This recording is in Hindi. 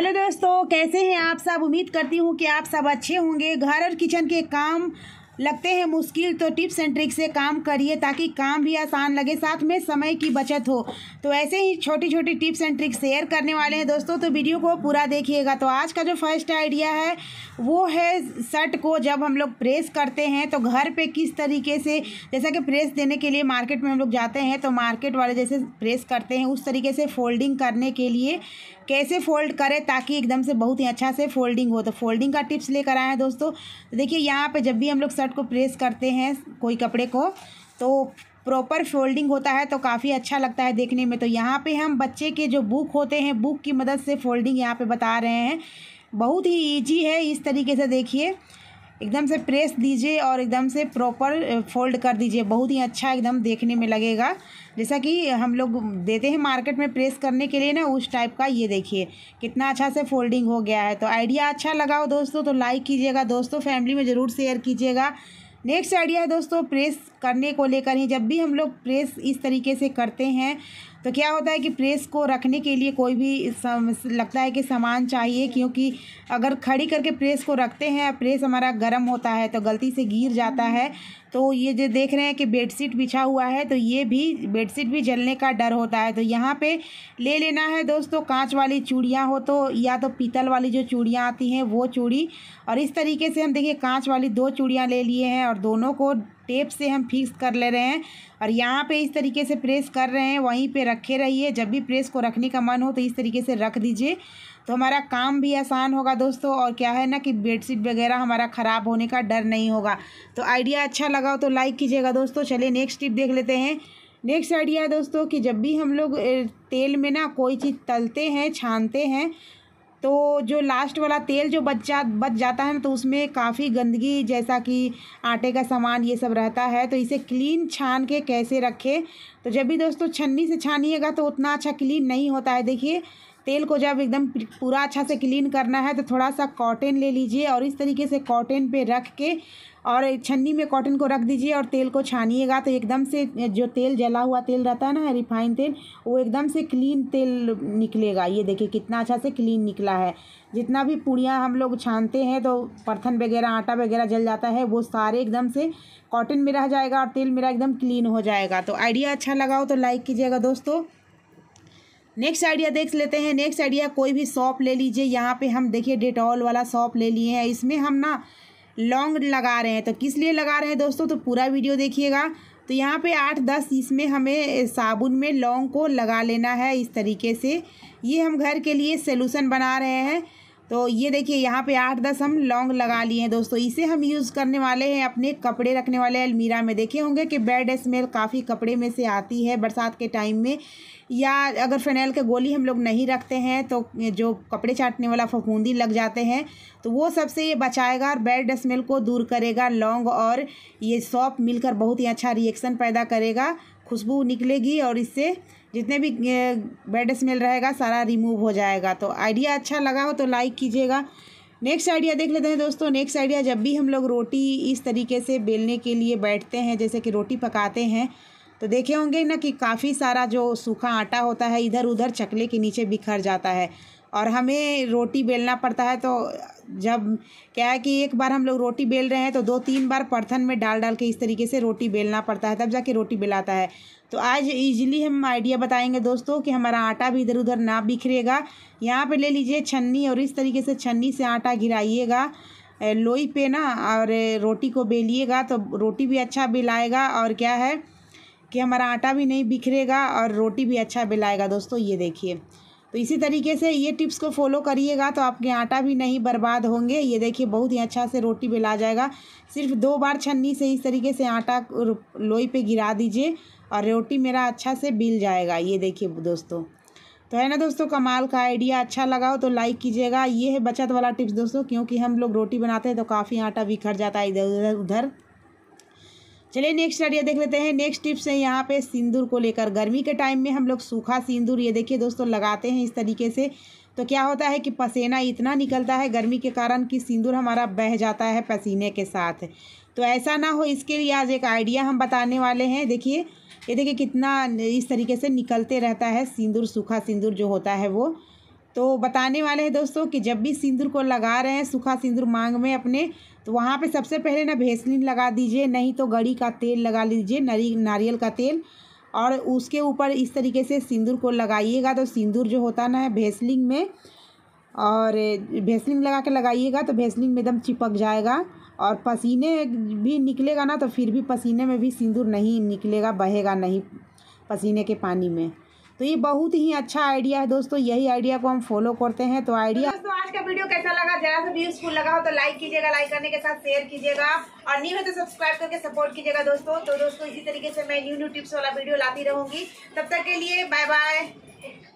हेलो दोस्तों कैसे हैं आप सब उम्मीद करती हूँ कि आप सब अच्छे होंगे घर और किचन के काम लगते हैं मुश्किल तो टिप्स एंड ट्रिक्स से काम करिए ताकि काम भी आसान लगे साथ में समय की बचत हो तो ऐसे ही छोटी छोटी टिप्स एंड ट्रिक्स शेयर करने वाले हैं दोस्तों तो वीडियो को पूरा देखिएगा तो आज का जो फर्स्ट आइडिया है वो है शर्ट को जब हम लोग प्रेस करते हैं तो घर पे किस तरीके से जैसा कि प्रेस देने के लिए मार्केट में हम लोग जाते हैं तो मार्केट वाले जैसे प्रेस करते हैं उस तरीके से फोल्डिंग करने के लिए कैसे फोल्ड करें ताकि एकदम से बहुत ही अच्छा से फोल्डिंग हो तो फोल्डिंग का टिप्स लेकर आए हैं दोस्तों तो देखिए यहाँ पे जब भी हम लोग शर्ट साथ को प्रेस करते हैं कोई कपड़े को तो प्रॉपर फोल्डिंग होता है तो काफ़ी अच्छा लगता है देखने में तो यहाँ पे हम बच्चे के जो बुक होते हैं बुक की मदद से फोल्डिंग यहाँ पे बता रहे हैं बहुत ही ईजी है इस तरीके से देखिए एकदम से प्रेस दीजिए और एकदम से प्रॉपर फोल्ड कर दीजिए बहुत ही अच्छा एकदम देखने में लगेगा जैसा कि हम लोग देते हैं मार्केट में प्रेस करने के लिए ना उस टाइप का ये देखिए कितना अच्छा से फोल्डिंग हो गया है तो आइडिया अच्छा लगा हो दोस्तों तो लाइक कीजिएगा दोस्तों फैमिली में ज़रूर शेयर कीजिएगा नेक्स्ट आइडिया है दोस्तों प्रेस करने को लेकर ही जब भी हम लोग प्रेस इस तरीके से करते हैं तो क्या होता है कि प्रेस को रखने के लिए कोई भी लगता है कि सामान चाहिए क्योंकि अगर खड़ी करके प्रेस को रखते हैं प्रेस हमारा गर्म होता है तो गलती से गिर जाता है तो ये जो देख रहे हैं कि बेडशीट बिछा हुआ है तो ये भी बेडशीट भी जलने का डर होता है तो यहाँ पे ले लेना है दोस्तों कांच वाली चूड़ियाँ हो तो या तो पीतल वाली जो चूड़ियाँ आती हैं वो चूड़ी और इस तरीके से हम देखिए कांच वाली दो चूड़ियाँ ले लिए हैं और दोनों को टेप से हम फिक्स कर ले रहे हैं और यहाँ पे इस तरीके से प्रेस कर रहे हैं वहीं पे रखे रहिए जब भी प्रेस को रखने का मन हो तो इस तरीके से रख दीजिए तो हमारा काम भी आसान होगा दोस्तों और क्या है ना कि बेडशीट वगैरह हमारा ख़राब होने का डर नहीं होगा तो आइडिया अच्छा लगा हो तो लाइक कीजिएगा दोस्तों चलिए नेक्स्ट टिप देख लेते हैं नेक्स्ट आइडिया है दोस्तों कि जब भी हम लोग तेल में ना कोई चीज़ तलते हैं छानते हैं तो जो लास्ट वाला तेल जो बच जा बच जाता है ना तो उसमें काफ़ी गंदगी जैसा कि आटे का सामान ये सब रहता है तो इसे क्लीन छान के कैसे रखें तो जब भी दोस्तों छन्नी से छानिएगा तो उतना अच्छा क्लीन नहीं होता है देखिए तेल को जब एकदम पूरा अच्छा से क्लीन करना है तो थोड़ा सा कॉटन ले लीजिए और इस तरीके से कॉटन पे रख के और छन्नी में कॉटन को रख दीजिए और तेल को छानिएगा तो एकदम से जो तेल जला हुआ तेल रहता है ना रिफाइन तेल वो एकदम से क्लीन तेल निकलेगा ये देखिए कितना अच्छा से क्लीन निकला है जितना भी पूड़ियाँ हम लोग छानते हैं तो परथन वगैरह आटा वगैरह जल जाता है वो सारे एकदम से कॉटन में रह जाएगा और तेल मेरा एकदम क्लीन हो जाएगा तो आइडिया अच्छा लगा हो तो लाइक कीजिएगा दोस्तों नेक्स्ट आइडिया देख लेते हैं नेक्स्ट आइडिया कोई भी शॉप ले लीजिए यहाँ पे हम देखिए डेटॉल वाला शॉप ले लिए हैं इसमें हम ना लॉन्ग लगा रहे हैं तो किस लिए लगा रहे हैं दोस्तों तो पूरा वीडियो देखिएगा तो यहाँ पे आठ दस इसमें हमें साबुन में लौंग को लगा लेना है इस तरीके से ये हम घर के लिए सोलूसन बना रहे हैं तो ये देखिए यहाँ पे आठ दस हम लॉन्ग लगा लिए हैं दोस्तों इसे हम यूज़ करने वाले हैं अपने कपड़े रखने वाले अलमीरा में देखे होंगे कि बैड स्मेल काफ़ी कपड़े में से आती है बरसात के टाइम में या अगर फिनेल के गोली हम लोग नहीं रखते हैं तो जो कपड़े चाटने वाला फफूंदी लग जाते हैं तो वो सबसे ये बचाएगा और बैड स्मेल को दूर करेगा लॉन्ग और ये सॉप मिलकर बहुत ही अच्छा रिएक्शन पैदा करेगा खुशबू निकलेगी और इससे जितने भी बैड स्मेल रहेगा सारा रिमूव हो जाएगा तो आइडिया अच्छा लगा हो तो लाइक कीजिएगा नेक्स्ट आइडिया देख लेते हैं दोस्तों नेक्स्ट आइडिया जब भी हम लोग रोटी इस तरीके से बेलने के लिए बैठते हैं जैसे कि रोटी पकाते हैं तो देखे होंगे ना कि काफ़ी सारा जो सूखा आटा होता है इधर उधर चकले के नीचे बिखर जाता है और हमें रोटी बेलना पड़ता है तो जब क्या है कि एक बार हम लोग रोटी बेल रहे हैं तो दो तीन बार परथन में डाल डाल के इस तरीके से रोटी बेलना पड़ता है तब जाके रोटी बेलाता है तो आज इजीली हम आइडिया बताएंगे दोस्तों कि हमारा आटा भी इधर उधर ना बिखरेगा यहाँ पे ले लीजिए छन्नी और इस तरीके से छन्नी से आटा गिराइएगा लोई पे ना और रोटी को बेलिएगा तो रोटी भी अच्छा बेलाएगा और क्या है कि हमारा आटा भी नहीं बिखरेगा और रोटी भी अच्छा बेलाएगा दोस्तों ये देखिए तो इसी तरीके से ये टिप्स को फॉलो करिएगा तो आपके आटा भी नहीं बर्बाद होंगे ये देखिए बहुत ही अच्छा से रोटी बेला जाएगा सिर्फ दो बार छन्नी से इस तरीके से आटा लोई पे गिरा दीजिए और रोटी मेरा अच्छा से बिल जाएगा ये देखिए दोस्तों तो है ना दोस्तों कमाल का आइडिया अच्छा लगा हो तो लाइक कीजिएगा ये है बचत वाला टिप्स दोस्तों क्योंकि हम लोग रोटी बनाते हैं तो काफ़ी आटा बिखर जाता है इधर उधर उधर चलिए नेक्स्ट आइडिया देख लेते हैं नेक्स्ट टिप्स है यहाँ पे सिंदूर को लेकर गर्मी के टाइम में हम लोग सूखा सिंदूर ये देखिए दोस्तों लगाते हैं इस तरीके से तो क्या होता है कि पसीना इतना निकलता है गर्मी के कारण कि सिंदूर हमारा बह जाता है पसीने के साथ तो ऐसा ना हो इसके लिए आज एक आइडिया हम बताने वाले हैं देखिए ये देखिए कितना इस तरीके से निकलते रहता है सिंदूर सूखा सिंदूर जो होता है वो तो बताने वाले हैं दोस्तों कि जब भी सिंदूर को लगा रहे हैं सूखा सिंदूर मांग में अपने तो वहाँ पे सबसे पहले ना भेसलिन लगा दीजिए नहीं तो गड़ी का तेल लगा लीजिए नरी नारियल का तेल और उसके ऊपर इस तरीके से सिंदूर को लगाइएगा तो सिंदूर जो होता ना है भेसलिंग में और भेसलिंग लगा के लगाइएगा तो भेसलिंग में एकदम चिपक जाएगा और पसीने भी निकलेगा ना तो फिर भी पसीने में भी सिंदूर नहीं निकलेगा बहेगा नहीं पसीने के पानी में तो ये बहुत ही अच्छा आइडिया है दोस्तों यही आइडिया को हम फॉलो करते हैं तो आइडिया तो दोस्तों आज का वीडियो कैसा लगा जरा सा यूजफुल लगा हो तो लाइक कीजिएगा लाइक करने के साथ शेयर कीजिएगा और न्यू है तो सब्सक्राइब करके सपोर्ट कीजिएगा दोस्तों तो दोस्तों इसी तरीके से मैं न्यू न्यू टिप्स वाला वीडियो लाती रहूंगी तब तक के लिए बाय बाय